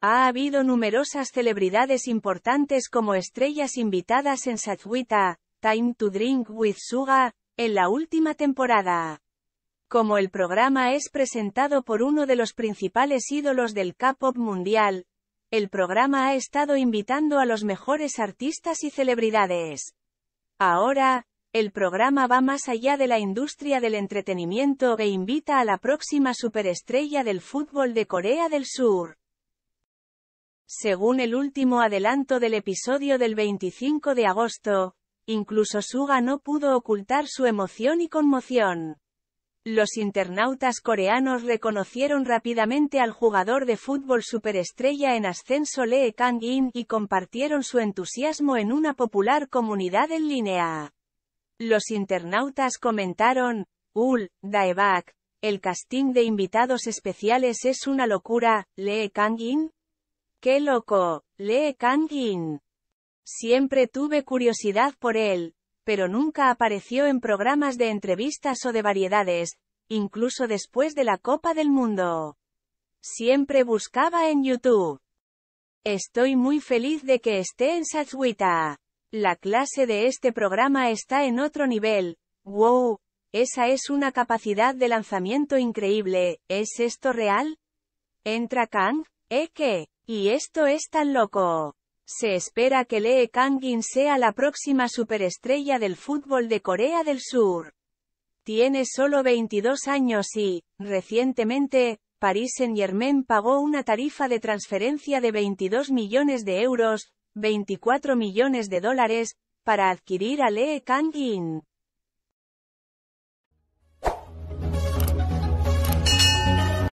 Ha habido numerosas celebridades importantes como estrellas invitadas en Satwita, Time to Drink with Suga, en la última temporada. Como el programa es presentado por uno de los principales ídolos del K-pop mundial, el programa ha estado invitando a los mejores artistas y celebridades. Ahora, el programa va más allá de la industria del entretenimiento e invita a la próxima superestrella del fútbol de Corea del Sur. Según el último adelanto del episodio del 25 de agosto, incluso Suga no pudo ocultar su emoción y conmoción. Los internautas coreanos reconocieron rápidamente al jugador de fútbol superestrella en ascenso Lee Kang-in y compartieron su entusiasmo en una popular comunidad en línea. Los internautas comentaron, Ul, Daebak, el casting de invitados especiales es una locura, Lee Kang-in, ¡Qué loco! Lee Kang-in. Siempre tuve curiosidad por él, pero nunca apareció en programas de entrevistas o de variedades, incluso después de la Copa del Mundo. Siempre buscaba en YouTube. Estoy muy feliz de que esté en Satswita. La clase de este programa está en otro nivel. ¡Wow! Esa es una capacidad de lanzamiento increíble. ¿Es esto real? Entra Kang, ¿eh y esto es tan loco. Se espera que Lee Kang-in sea la próxima superestrella del fútbol de Corea del Sur. Tiene solo 22 años y, recientemente, Paris Saint-Germain pagó una tarifa de transferencia de 22 millones de euros, 24 millones de dólares, para adquirir a Lee Kang-in.